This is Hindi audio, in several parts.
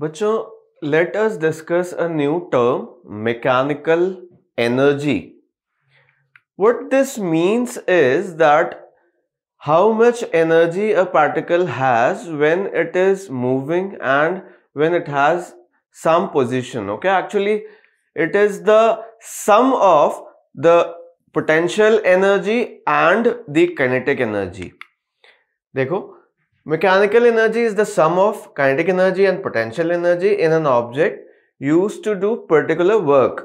बच्चों let us discuss a new term mechanical energy what this means is that how much energy a particle has when it is moving and when it has some position okay actually it is the sum of the potential energy and the kinetic energy देखो Mechanical energy is the sum of kinetic energy and potential energy in an object used to do particular work.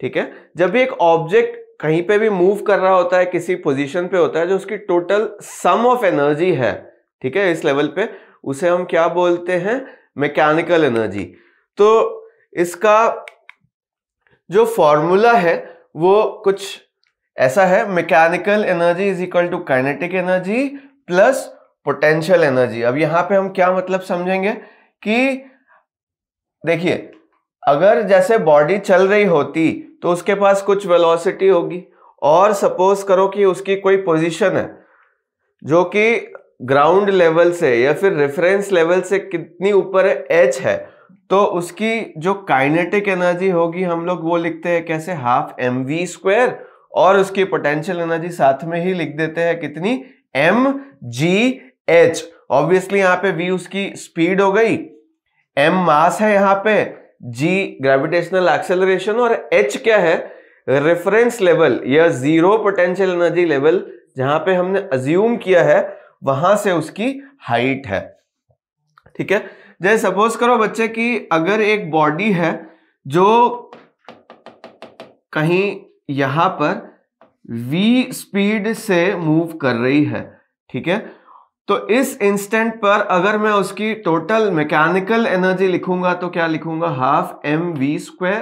ठीक है जब भी एक ऑब्जेक्ट कहीं पे भी मूव कर रहा होता है किसी पोजीशन पे होता है जो उसकी टोटल सम ऑफ एनर्जी है ठीक है इस लेवल पे उसे हम क्या बोलते हैं मैकेनिकल एनर्जी तो इसका जो फॉर्मूला है वो कुछ ऐसा है mechanical energy is equal to kinetic energy plus potential energy अब यहां पे हम क्या मतलब समझेंगे कि देखिए अगर जैसे बॉडी चल रही होती तो उसके पास कुछ वेलोसिटी होगी और सपोज करो कि उसकी कोई पोजीशन है जो कि ग्राउंड लेवल से या फिर रेफरेंस लेवल से कितनी ऊपर एच है तो उसकी जो काइनेटिक एनर्जी होगी हम लोग वो लिखते हैं कैसे हाफ एम वी स्क्वेर और उसकी पोटेंशियल एनर्जी साथ में ही लिख देते हैं कितनी एम जी एच ऑब्वियसली यहां पे वी उसकी स्पीड हो गई एम मास है यहां पे जी ग्रेविटेशनल एक्सेलरेशन और एच क्या है रेफरेंस लेवल या जीरो पोटेंशियल एनर्जी लेवल जहां पे हमने अज्यूम किया है वहां से उसकी हाइट है ठीक है जैसे सपोज करो बच्चे कि अगर एक बॉडी है जो कहीं यहां पर वी स्पीड से मूव कर रही है ठीक है तो इस इंस्टेंट पर अगर मैं उसकी टोटल मैकेनिकल एनर्जी लिखूंगा तो क्या लिखूंगा हाफ एम वी स्क्वेर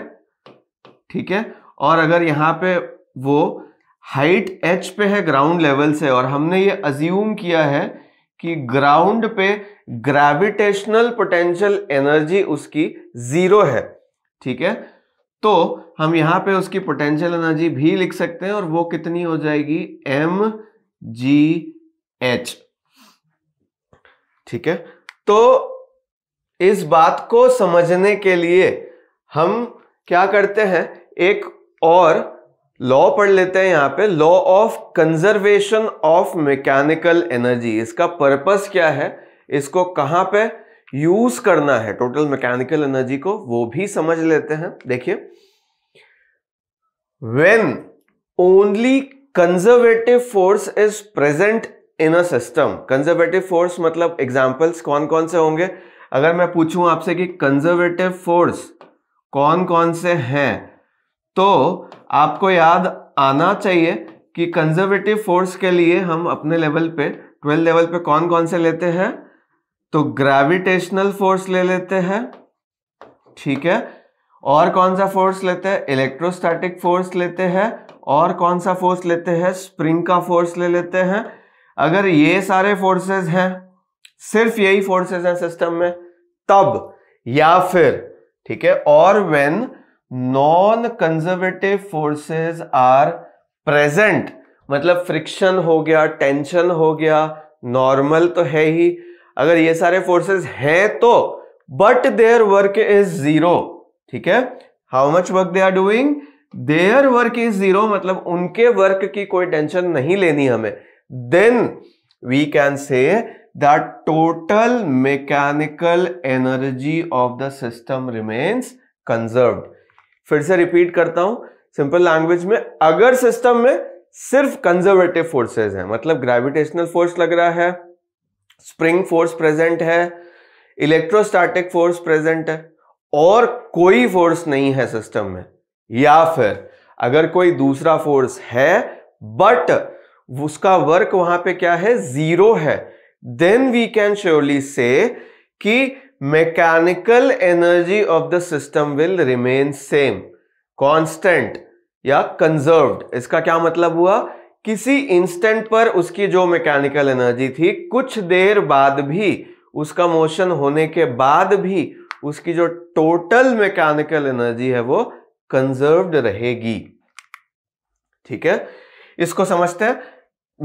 ठीक है और अगर यहां पे वो हाइट एच पे है ग्राउंड लेवल से और हमने ये अज्यूम किया है कि ग्राउंड पे ग्रेविटेशनल पोटेंशियल एनर्जी उसकी जीरो है ठीक है तो हम यहां पे उसकी पोटेंशियल एनर्जी भी लिख सकते हैं और वो कितनी हो जाएगी एम जी एच ठीक है तो इस बात को समझने के लिए हम क्या करते हैं एक और लॉ पढ़ लेते हैं यहां पे law of conservation of mechanical energy इसका पर्पस क्या है इसको कहां पे यूज करना है टोटल मैकेनिकल एनर्जी को वो भी समझ लेते हैं देखिए when only conservative force is present in a system conservative force मतलब एग्जाम्पल्स कौन कौन से होंगे अगर मैं पूछूं आपसे कि कंजर्वेटिव फोर्स कौन कौन से हैं तो आपको याद आना चाहिए कि कंजर्वेटिव फोर्स के लिए हम अपने लेवल पे ट्वेल्थ लेवल पे कौन कौन से लेते हैं तो ग्रेविटेशनल फोर्स ले लेते हैं ठीक है और कौन सा फोर्स लेते हैं इलेक्ट्रोस्टैटिक फोर्स लेते हैं और कौन सा फोर्स लेते हैं स्प्रिंग का फोर्स ले लेते हैं अगर ये सारे फोर्सेस हैं सिर्फ यही फोर्सेस हैं सिस्टम में तब या फिर ठीक है और when non conservative forces are present मतलब फ्रिक्शन हो गया टेंशन हो गया नॉर्मल तो है ही अगर ये सारे फोर्सेस हैं तो but their work is zero ठीक है how much work they are doing their work is zero मतलब उनके वर्क की कोई टेंशन नहीं लेनी हमें then we can say that total mechanical energy of the system remains conserved. फिर से रिपीट करता हूं सिंपल लैंग्वेज में अगर सिस्टम में सिर्फ कंजर्वेटिव फोर्सेस हैं मतलब ग्रेविटेशनल फोर्स लग रहा है स्प्रिंग फोर्स प्रेजेंट है इलेक्ट्रोस्टैटिक फोर्स प्रेजेंट है और कोई फोर्स नहीं है सिस्टम में या फिर अगर कोई दूसरा फोर्स है बट उसका वर्क वहां पे क्या है जीरो है then we can surely say कि mechanical energy of the system will remain same constant या कंजर्वड इसका क्या मतलब हुआ किसी इंस्टेंट पर उसकी जो मैकेनिकल एनर्जी थी कुछ देर बाद भी उसका मोशन होने के बाद भी उसकी जो टोटल मैकेनिकल एनर्जी है वो कंजर्व रहेगी ठीक है इसको समझते हैं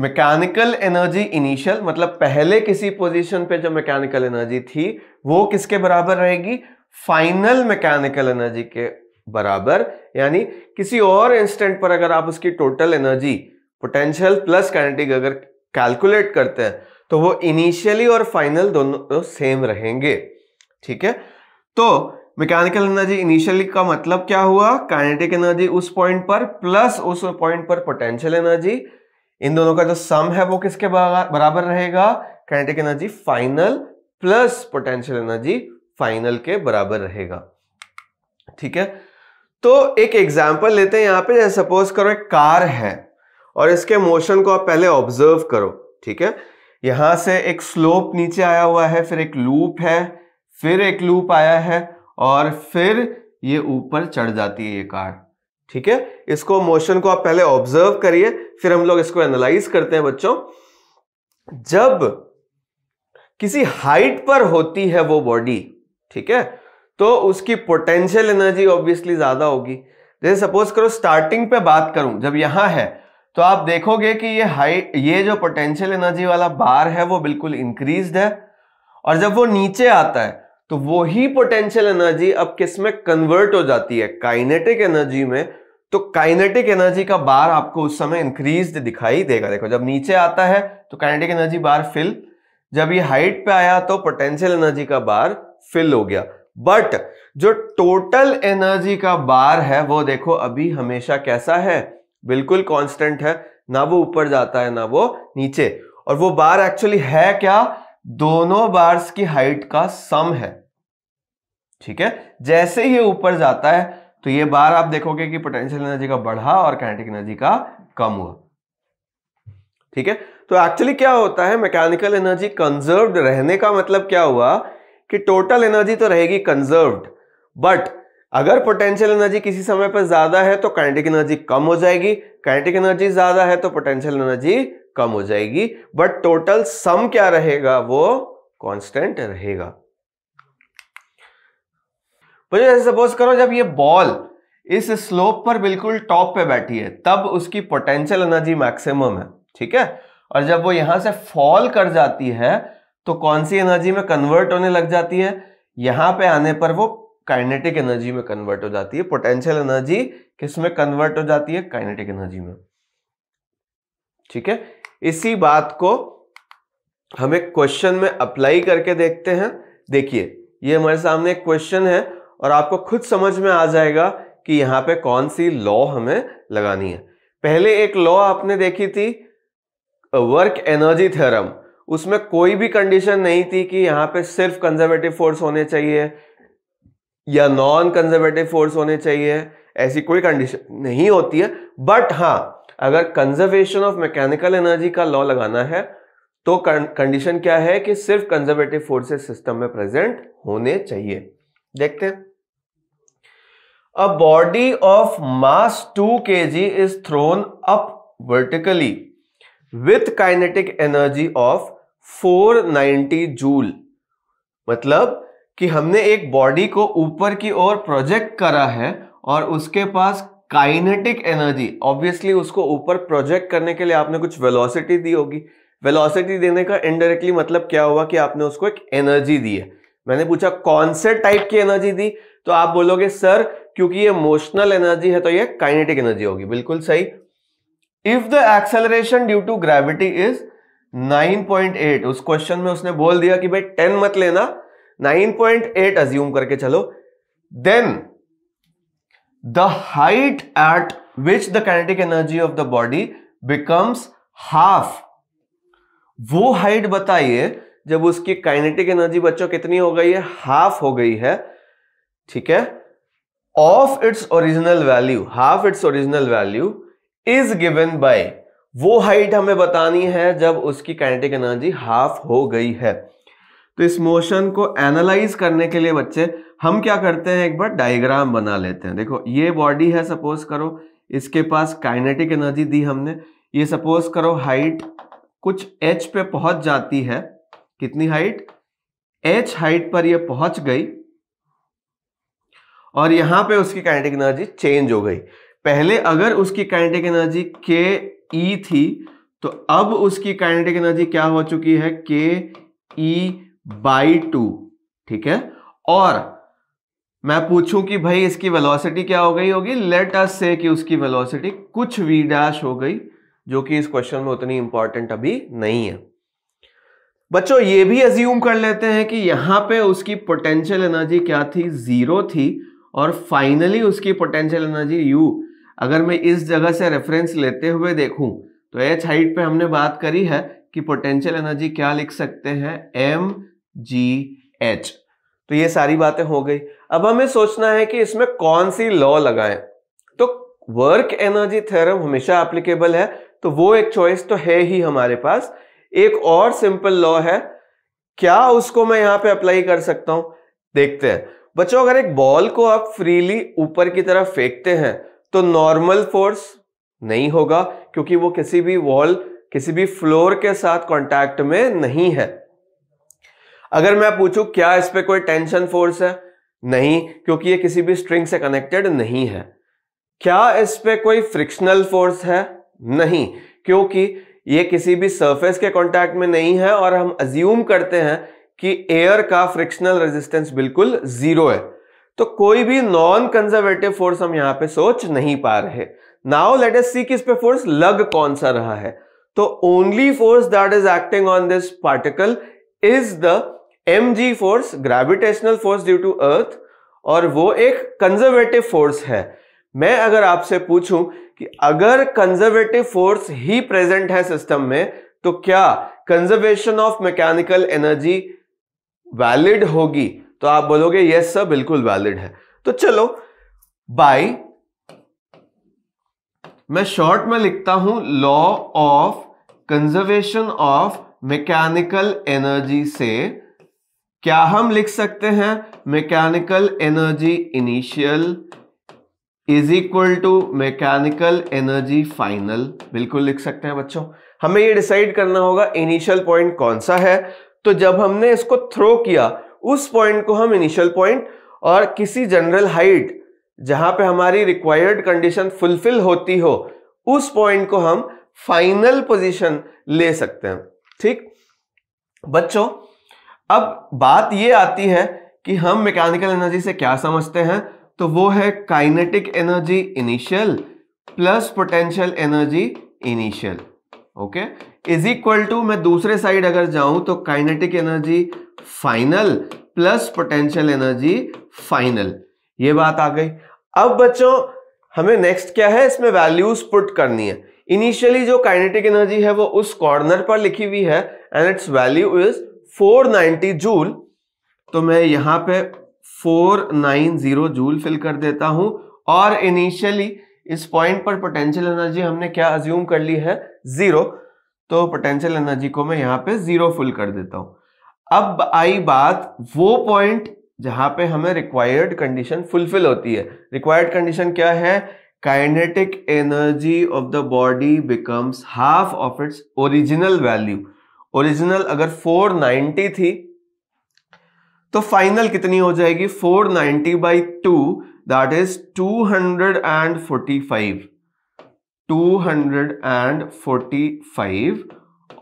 मैकेनिकल एनर्जी इनिशियल मतलब पहले किसी पोजीशन पे जो मैकेनिकल एनर्जी थी वो किसके बराबर रहेगी फाइनल मैकेनिकल एनर्जी के बराबर यानी किसी और इंस्टेंट पर अगर आप उसकी total energy potential plus kinetic अगर कैलकुलेट करते हैं तो वो इनिशियली और फाइनल दोनों तो सेम रहेंगे ठीक है तो मैकेनिकल एनर्जी इनिशियली का मतलब क्या हुआ काइनेटिक एनर्जी उस पॉइंट पर प्लस उस पॉइंट पर पोटेंशियल एनर्जी इन दोनों का जो सम है वो किसके बराबर रहेगा kinetic energy final plus potential energy final के बराबर रहेगा ठीक है तो एक एग्जाम्पल लेते हैं यहां पे जैसे सपोज करो एक कार है और इसके मोशन को आप पहले ऑब्जर्व करो ठीक है यहां से एक स्लोप नीचे आया हुआ है फिर एक लूप है फिर एक लूप आया है और फिर ये ऊपर चढ़ जाती है ये कार ठीक है इसको मोशन को आप पहले ऑब्जर्व करिए फिर हम लोग इसको एनालाइज करते हैं बच्चों जब किसी हाइट पर होती है वो बॉडी ठीक है तो उसकी पोटेंशियल एनर्जी ऑब्वियसली ज्यादा होगी जैसे सपोज करो स्टार्टिंग पे बात करूं जब यहां है तो आप देखोगे कि ये हाइट ये जो पोटेंशियल एनर्जी वाला बार है वो बिल्कुल इंक्रीज है और जब वो नीचे आता है तो वही पोटेंशियल एनर्जी अब किसमें कन्वर्ट हो जाती है काइनेटिक एनर्जी में तो काइनेटिक एनर्जी का बार आपको उस समय इंक्रीज दिखाई देगा देखो जब नीचे आता है तो काइनेटिक एनर्जी बार फिल जब ये हाइट पे आया तो पोटेंशियल एनर्जी का बार फिल हो गया बट जो टोटल एनर्जी का बार है वो देखो अभी हमेशा कैसा है बिल्कुल कांस्टेंट है ना वो ऊपर जाता है ना वो नीचे और वो बार एक्चुअली है क्या दोनों बार्स की हाइट का सम है ठीक है जैसे ही ऊपर जाता है तो ये बार आप देखोगे कि पोटेंशियल एनर्जी का बढ़ा और काइनेटिक एनर्जी का कम हुआ ठीक है तो एक्चुअली क्या होता है मैकेनिकल एनर्जी कंजर्व रहने का मतलब क्या हुआ कि टोटल एनर्जी तो रहेगी कंजर्व्ड बट अगर पोटेंशियल एनर्जी किसी समय पर ज्यादा है तो काइनेटिक एनर्जी कम हो जाएगी काइनेटिक एनर्जी ज्यादा है तो पोटेंशियल एनर्जी कम हो जाएगी बट टोटल सम क्या रहेगा वो कांस्टेंट रहेगा सपोज करो जब ये बॉल इस स्लोप पर बिल्कुल टॉप पे बैठी है तब उसकी पोटेंशियल एनर्जी मैक्सिमम है ठीक है और जब वो यहां से फॉल कर जाती है तो कौन सी एनर्जी में कन्वर्ट होने लग जाती है यहां पे आने पर वो काइनेटिक एनर्जी में कन्वर्ट हो जाती है पोटेंशियल एनर्जी किस में कन्वर्ट हो जाती है काइनेटिक एनर्जी में ठीक है इसी बात को हम एक क्वेश्चन में अप्लाई करके देखते हैं देखिए ये हमारे सामने एक क्वेश्चन है और आपको खुद समझ में आ जाएगा कि यहां पे कौन सी लॉ हमें लगानी है पहले एक लॉ आपने देखी थी वर्क एनर्जी थ्योरम उसमें कोई भी कंडीशन नहीं थी कि यहां पे सिर्फ कंजर्वेटिव फोर्स होने चाहिए या नॉन कंजर्वेटिव फोर्स होने चाहिए ऐसी कोई कंडीशन नहीं होती है बट हां अगर कंजर्वेशन ऑफ मैकेनिकल एनर्जी का लॉ लगाना है तो कंडीशन क्या है कि सिर्फ कंजर्वेटिव फोर्सेस सिस्टम में प्रेजेंट होने चाहिए देखते हैं body of mass two K G is thrown up with kinetic energy of four 490 joule मतलब कि हमने एक बॉडी को ऊपर की ओर प्रोजेक्ट करा है और उसके पास काइनेटिक एनर्जी ऑब्वियसली उसको ऊपर प्रोजेक्ट करने के लिए आपने कुछ वेलोसिटी दी होगी वेलोसिटी देने का इनडायरेक्टली मतलब क्या हुआ कि आपने उसको एक एनर्जी दी है मैंने पूछा कौन से टाइप की एनर्जी दी तो आप बोलोगे सर क्योंकि ये मोशनल एनर्जी है तो ये काइनेटिक एनर्जी होगी बिल्कुल सही if the acceleration due to gravity is 9.8 उस क्वेश्चन में उसने बोल दिया कि भाई 10 मत लेना 9.8 पॉइंट करके चलो then the height at which the kinetic energy of the body becomes half वो हाइट बताइए जब उसकी काइनेटिक एनर्जी बच्चों कितनी हो गई है हाफ हो गई है ठीक है of its original value half its original value is given by वो हाइट हमें बतानी है जब उसकी काइनेटिक एनर्जी हाफ हो गई है तो इस मोशन को एनालाइज करने के लिए बच्चे हम क्या करते हैं एक बार डायग्राम बना लेते हैं देखो ये बॉडी है सपोज करो इसके पास काइनेटिक एनर्जी दी हमने ये सपोज करो हाइट कुछ एच पे पहुंच जाती है कितनी हाइट एच हाइट पर ये पहुंच गई और यहां पे उसकी काइनेटिक एनर्जी चेंज हो गई पहले अगर उसकी काइनेटिक एनर्जी के ई थी तो अब उसकी काइनेटिक एनर्जी क्या हो चुकी है के ई बाई टू ठीक है और मैं पूछूं कि भाई इसकी वेलोसिटी क्या हो गई होगी लेट अस से कि उसकी वेलोसिटी कुछ वी डैश हो गई जो कि इस क्वेश्चन में उतनी इंपॉर्टेंट अभी नहीं है बच्चों ये भी अज्यूम कर लेते हैं कि यहां पे उसकी पोटेंशियल एनर्जी क्या थी जीरो थी और फाइनली उसकी पोटेंशियल एनर्जी यू अगर मैं इस जगह से रेफरेंस लेते हुए देखूं तो एच हाइट पे हमने बात करी है कि पोटेंशियल एनर्जी क्या लिख सकते हैं एम जी एच तो ये सारी बातें हो गई अब हमें सोचना है कि इसमें कौन सी लॉ लगाएं तो वर्क एनर्जी थ्योरम हमेशा एप्लीकेबल है तो वो एक चॉइस तो है ही हमारे पास एक और सिंपल लॉ है क्या उसको मैं यहां पे अप्लाई कर सकता हूं देखते हैं बच्चों अगर एक बॉल को आप फ्रीली ऊपर की तरफ फेंकते हैं तो नॉर्मल फोर्स नहीं होगा क्योंकि वो किसी भी वॉल किसी भी फ्लोर के साथ कॉन्टैक्ट में नहीं है अगर मैं पूछूं क्या इस पर कोई टेंशन फोर्स है नहीं क्योंकि ये किसी भी स्ट्रिंग से कनेक्टेड नहीं है क्या इस पर कोई फ्रिक्शनल फोर्स है नहीं क्योंकि ये किसी भी सरफेस के कांटेक्ट में नहीं है और हम अज्यूम करते हैं कि एयर का फ्रिक्शनल रेजिस्टेंस बिल्कुल जीरो है तो कोई भी नॉन कंजर्वेटिव फोर्स हम यहां पे सोच नहीं पा रहे नाउ लेट एस सी किस पे फोर्स लग कौन सा रहा है तो only force that is acting on this particle is the M G force gravitational force due to earth और वो एक कंजर्वेटिव फोर्स है मैं अगर आपसे पूछूं कि अगर कंजर्वेटिव फोर्स ही प्रेजेंट है सिस्टम में तो क्या conservation of mechanical energy valid होगी तो आप बोलोगे यस सर बिल्कुल वैलिड है तो चलो बाय मैं शॉर्ट में लिखता हूं law of conservation of mechanical energy से क्या हम लिख सकते हैं mechanical energy initial is equal to mechanical energy final बिल्कुल लिख सकते हैं बच्चों हमें ये डिसाइड करना होगा इनिशियल पॉइंट कौन सा है तो जब हमने इसको थ्रो किया उस पॉइंट को हम इनिशियल पॉइंट और किसी जनरल हाइट जहां पे हमारी रिक्वायर्ड कंडीशन फुलफिल होती हो उस पॉइंट को हम फाइनल पोजीशन ले सकते हैं ठीक बच्चों अब बात ये आती है कि हम मैकेनिकल एनर्जी से क्या समझते हैं तो वो है kinetic energy initial plus potential energy initial okay is equal to मैं दूसरे साइड अगर जाऊं तो kinetic energy final plus potential energy final ये बात आ गई अब बच्चों हमें नेक्स्ट क्या है इसमें वैल्यूज पुट करनी है इनिशियली जो काइनेटिक एनर्जी है वो उस कॉर्नर पर लिखी हुई है and its value is 490 joule तो मैं यहां पे 490 जूल फिल कर देता हूं और इनिशियली इस पॉइंट पर पोटेंशियल एनर्जी हमने क्या अज्यूम कर ली है जीरो तो पोटेंशियल एनर्जी को मैं यहां पे जीरो फुल कर देता हूं अब आई बात वो पॉइंट जहां पे हमें रिक्वायर्ड कंडीशन फुलफिल होती है रिक्वायर्ड कंडीशन क्या है kinetic energy of the body becomes half of its original value original अगर 490 थी तो फाइनल कितनी हो जाएगी 490 ninety by two hundred and 245 245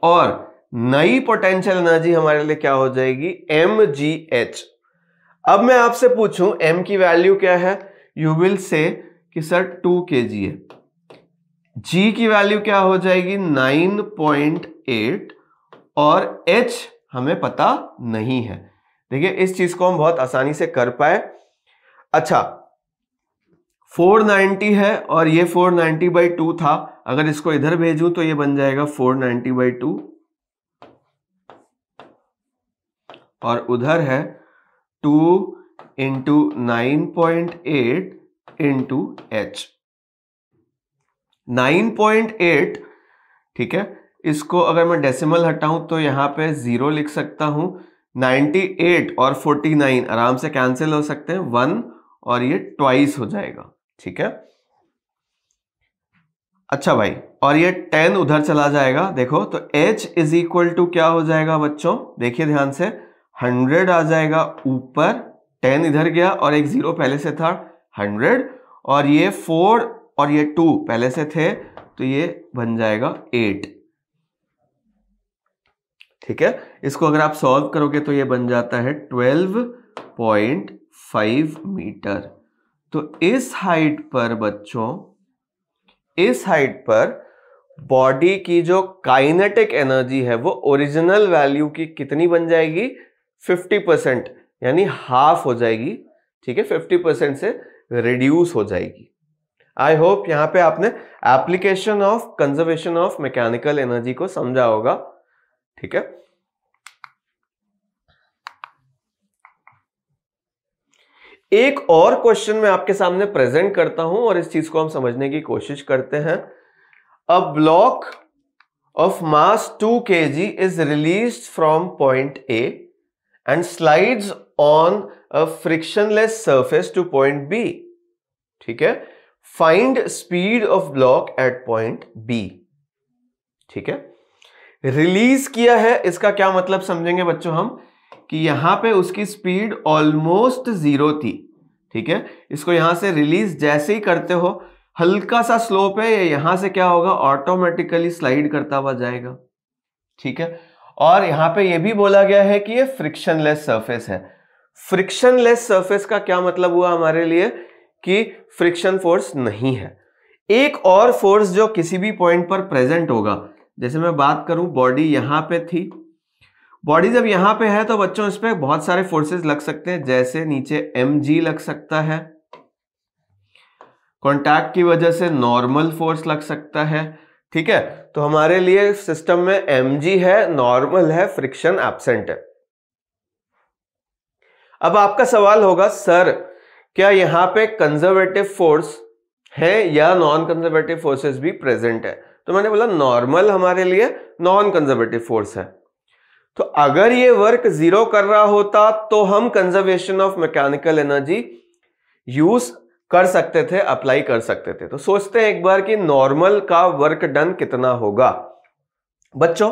और नई पोटेंशियल एनर्जी हमारे लिए क्या हो जाएगी एम जी एच अब मैं आपसे पूछूं एम की वैल्यू क्या है यू विल से कि सर टू के जी है जी की वैल्यू क्या हो जाएगी 9.8 और एच हमें पता नहीं है देखिए इस चीज को हम बहुत आसानी से कर पाए अच्छा 490 है और ये 490 नाइन्टी बाई टू था अगर इसको इधर भेजूं तो ये बन जाएगा 490 नाइन्टी बाई टू और उधर है 2 into nine point eight into H nine point eight ठीक है इसको अगर मैं डेसिमल हटाऊं तो यहां पे जीरो लिख सकता हूं 98 और 49 आराम से कैंसिल हो सकते हैं वन और ये ट्वाइस हो जाएगा ठीक है अच्छा भाई और ये टेन उधर चला जाएगा देखो तो एच इज इक्वल टू क्या हो जाएगा बच्चों देखिए ध्यान से हंड्रेड आ जाएगा ऊपर टेन इधर गया और एक जीरो पहले से था हंड्रेड और ये फोर और ये टू पहले से थे तो ये बन जाएगा एट ठीक है इसको अगर आप सॉल्व करोगे तो ये बन जाता है ट्वेल्व पॉइंट फाइव मीटर तो इस हाइट पर बच्चों इस हाइट पर बॉडी की जो काइनेटिक एनर्जी है वो ओरिजिनल वैल्यू की कितनी बन जाएगी 50 परसेंट यानी हाफ हो जाएगी ठीक है 50 परसेंट से रिड्यूस हो जाएगी आई होप यहां पे आपने application of conservation of mechanical energy को समझा होगा ठीक है एक और क्वेश्चन मैं आपके सामने प्रेजेंट करता हूं और इस चीज को हम समझने की कोशिश करते हैं a block of mass two K G is release from point A and slides on a frictionless surface to point B ठीक है find speed of block at point B ठीक है रिलीज किया है इसका क्या मतलब समझेंगे बच्चों हम कि यहां पे उसकी स्पीड ऑलमोस्ट ज़ीरो थी ठीक है इसको यहां से रिलीज जैसे ही करते हो हल्का सा स्लोप है ये यहां से क्या होगा ऑटोमेटिकली स्लाइड करता हुआ जाएगा ठीक है और यहां पे ये भी बोला गया है कि ये फ्रिक्शनलेस सरफेस है फ्रिक्शनलेस सरफेस का क्या मतलब हुआ हमारे लिए कि फ्रिक्शन फोर्स नहीं है एक और फोर्स जो किसी भी पॉइंट पर प्रेजेंट होगा जैसे मैं बात करूं बॉडी यहां पे थी बॉडी जब यहां पे है तो बच्चों इस पर बहुत सारे फोर्सेस लग सकते हैं जैसे नीचे एम लग सकता है कॉन्टैक्ट की वजह से नॉर्मल फोर्स लग सकता है ठीक है तो हमारे लिए सिस्टम में एम है नॉर्मल है फ्रिक्शन एबसेंट है अब आपका सवाल होगा सर क्या यहां पे कंजर्वेटिव फोर्स है या नॉन कंजर्वेटिव फोर्सेस भी प्रेजेंट है तो मैंने बोला नॉर्मल हमारे लिए नॉन कंजर्वेटिव फोर्स है तो अगर ये वर्क जीरो कर रहा होता तो हम conservation of mechanical energy use कर सकते थे अप्लाई कर सकते थे तो सोचते हैं एक बार कि नॉर्मल का वर्क डन कितना होगा बच्चों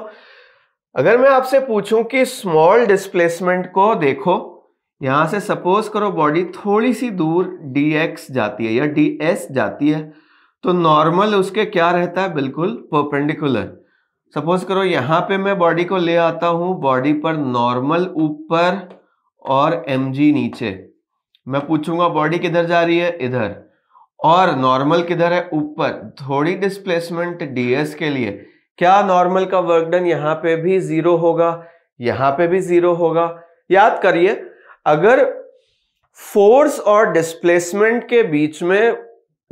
अगर मैं आपसे पूछूं कि स्मॉल डिस्प्लेसमेंट को देखो यहां से सपोज करो बॉडी थोड़ी सी दूर dx जाती है या ds जाती है तो नॉर्मल उसके क्या रहता है बिल्कुल परपेंडिकुलर सपोज करो यहां पे मैं बॉडी को ले आता हूं बॉडी पर नॉर्मल ऊपर और एम नीचे मैं पूछूंगा बॉडी किधर जा रही है इधर और नॉर्मल किधर है ऊपर थोड़ी डिस्प्लेसमेंट डीएस के लिए क्या नॉर्मल का वर्क डन यहाँ पे भी जीरो होगा यहाँ पे भी जीरो होगा याद करिए अगर फोर्स और डिस्प्लेसमेंट के बीच में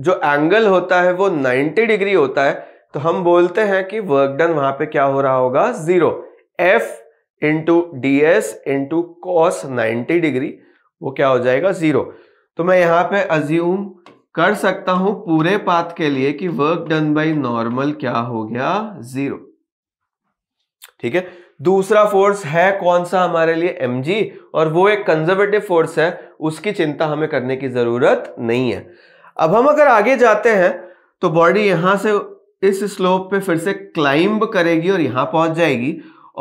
जो एंगल होता है वो 90 डिग्री होता है तो हम बोलते हैं कि वर्क डन वहां पे क्या हो रहा होगा zero F into D S into cos ninety degree वो क्या हो जाएगा जीरो तो मैं यहां पे अज्यूम कर सकता हूं पूरे पाथ के लिए कि वर्क डन बाई नॉर्मल क्या हो गया जीरो ठीक है दूसरा फोर्स है कौन सा हमारे लिए एम और वो एक कंजर्वेटिव फोर्स है उसकी चिंता हमें करने की जरूरत नहीं है अब हम अगर आगे जाते हैं तो बॉडी यहां से इस स्लोप पे फिर से क्लाइंब करेगी और यहां पहुंच जाएगी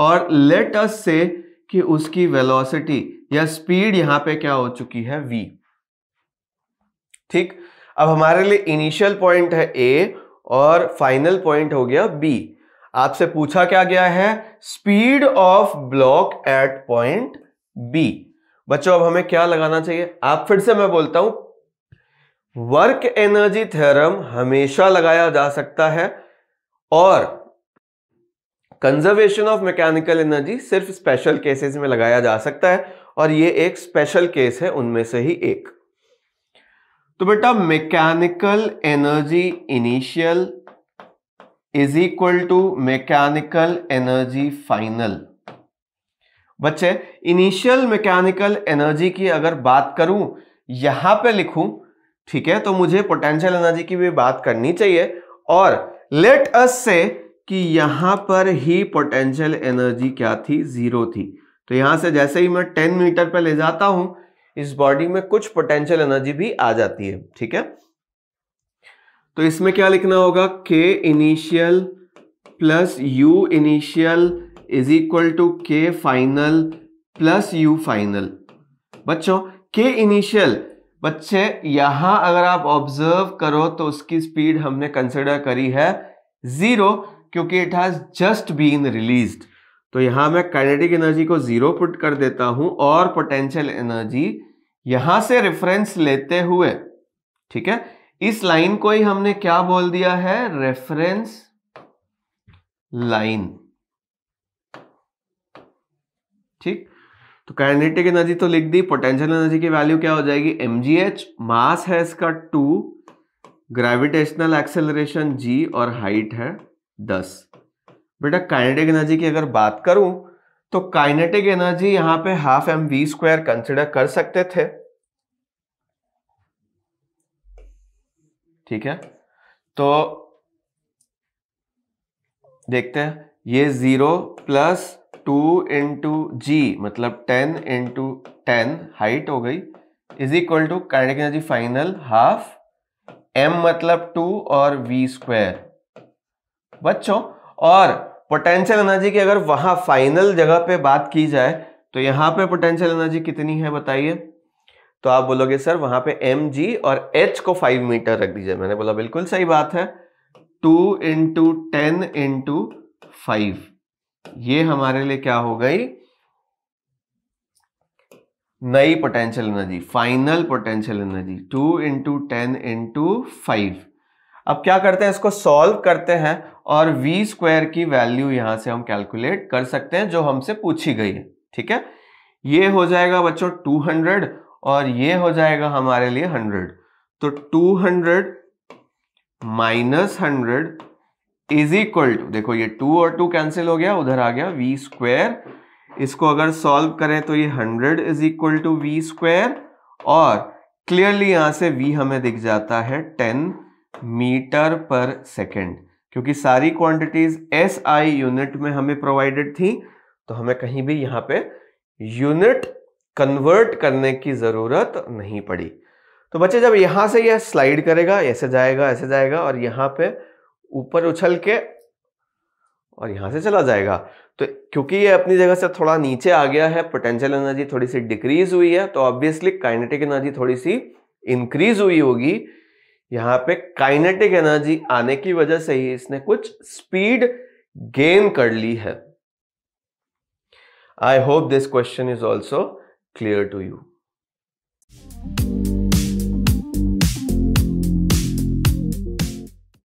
और लेट अस से कि उसकी वेलोसिटी या स्पीड यहां पे क्या हो चुकी है v ठीक अब हमारे लिए इनिशियल पॉइंट है a और फाइनल पॉइंट हो गया b आपसे पूछा क्या गया है speed of block at point b बच्चों अब हमें क्या लगाना चाहिए आप फिर से मैं बोलता हूं वर्क एनर्जी थ्योरम हमेशा लगाया जा सकता है और कंजर्वेशन ऑफ मैकेनिकल एनर्जी सिर्फ स्पेशल केसेस में लगाया जा सकता है और ये एक स्पेशल केस है उनमें से ही एक तो बेटा mechanical energy initial is equal to mechanical energy final बच्चे इनिशियल मैकेनिकल एनर्जी की अगर बात करूं यहां पे लिखूं ठीक है तो मुझे पोटेंशियल एनर्जी की भी बात करनी चाहिए और लेट अस से कि यहां पर ही पोटेंशियल एनर्जी क्या थी जीरो थी तो यहां से जैसे ही मैं टेन मीटर पर ले जाता हूं इस बॉडी में कुछ पोटेंशियल एनर्जी भी आ जाती है ठीक है तो इसमें क्या लिखना होगा K initial plus U initial is equal to K final plus U final बच्चों के इनिशियल बच्चे यहां अगर आप ऑब्जर्व करो तो उसकी स्पीड हमने कंसिडर करी है जीरो क्योंकि it has just been release तो यहां मैं काइनेटिक एनर्जी को जीरो पुट कर देता हूं और पोटेंशियल एनर्जी यहां से रेफरेंस लेते हुए ठीक है इस लाइन को ही हमने क्या बोल दिया है रेफरेंस लाइन ठीक तो काइनेटिक एनर्जी तो लिख दी पोटेंशियल एनर्जी की वैल्यू क्या हो जाएगी एम मास है इसका टू ग्रेविटेशनल एक्सेलरेशन जी और हाइट है दस बेटा काइनेटिक एनर्जी की अगर बात करूं तो काइनेटिक एनर्जी यहां पे half M V square consider कर सकते थे ठीक है तो देखते हैं ये zero plus two into G मतलब टेन इंटू टेन हाइट हो गई is equal to kinetic energy final half M मतलब टू और वी स्क्वायर बच्चों और पोटेंशियल एनर्जी की अगर वहां फाइनल जगह पे बात की जाए तो यहां पे पोटेंशियल एनर्जी कितनी है बताइए तो आप बोलोगे सर वहां पे एम जी और एच को फाइव मीटर रख दीजिए मैंने बोला बिल्कुल सही बात है two into ten into five ये हमारे लिए क्या हो गई नई potential energy final potential energy two into ten into five अब क्या करते हैं इसको सॉल्व करते हैं और वी स्क्वायर की वैल्यू यहां से हम कैलकुलेट कर सकते हैं जो हमसे पूछी गई है ठीक है ये हो जाएगा बच्चों 200 और ये हो जाएगा हमारे लिए 100 तो 200 minus hundred is equal to देखो ये टू और टू कैंसिल हो गया उधर आ गया वी स्क्वायर इसको अगर सॉल्व करें तो ये hundred is equal to V square और क्लियरली यहां से वी हमें दिख जाता है टेन मीटर पर सेकेंड क्योंकि सारी क्वांटिटीज एस आई यूनिट में हमें प्रोवाइडेड थी तो हमें कहीं भी यहां पे यूनिट कन्वर्ट करने की ज़रूरत नहीं पड़ी तो बच्चे जब यहां से यह स्लाइड करेगा ऐसे जाएगा ऐसे जाएगा और यहां पे ऊपर उछल के और यहां से चला जाएगा तो क्योंकि ये अपनी जगह से थोड़ा नीचे आ गया है पोटेंशियल एनर्जी थोड़ी सी डिक्रीज हुई है तो ऑब्वियसली काइनेटिक एनर्जी थोड़ी सी इंक्रीज हुई होगी यहां पे काइनेटिक एनर्जी आने की वजह से ही इसने कुछ स्पीड गेन कर ली है I hope this question is also clear to you